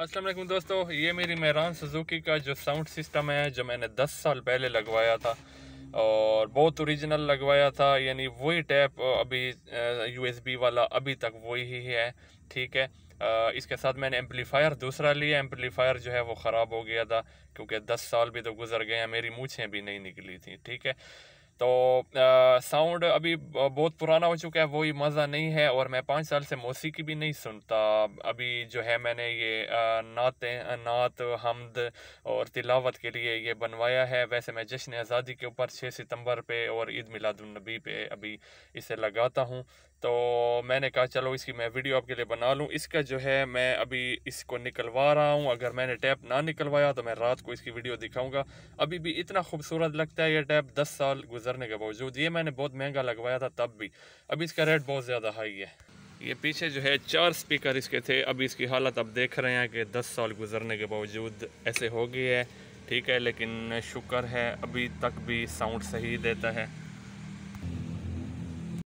असलम दोस्तों ये मेरी मेहरान सुजुकी का जो साउंड सिस्टम है जो मैंने 10 साल पहले लगवाया था और बहुत ओरिजिनल लगवाया था यानी वही टैप अभी यूएसबी वाला अभी तक वही ही है ठीक है इसके साथ मैंने एम्पलीफायर दूसरा लिया एम्पलीफायर जो है वो ख़राब हो गया था क्योंकि 10 साल भी तो गुजर गए हैं मेरी मूछें भी नहीं निकली थी ठीक है तो साउंड अभी बहुत पुराना हो चुका है वही मज़ा नहीं है और मैं पाँच साल से मौसीकी भी नहीं सुनता अभी जो है मैंने ये नाते नात हमद और तिलावत के लिए ये बनवाया है वैसे मैं जश्न आज़ादी के ऊपर छः सितंबर पे और ईद मिलादुलनबी पे अभी इसे लगाता हूँ तो मैंने कहा चलो इसकी मैं वीडियो आपके लिए बना लूँ इसका जो है मैं अभी इसको निकलवा रहा हूँ अगर मैंने टैप ना निकलवाया तो मैं रात को इसकी वीडियो दिखाऊंगा अभी भी इतना खूबसूरत लगता है ये टैप 10 साल गुजरने के बावजूद ये मैंने बहुत महंगा लगवाया था तब भी अभी इसका रेट बहुत ज़्यादा हाई है ये पीछे जो है चार स्पीकर इसके थे अभी इसकी हालत आप देख रहे हैं कि दस साल गुजरने के बावजूद ऐसे हो गई है ठीक है लेकिन शुक्र है अभी तक भी साउंड सही देता है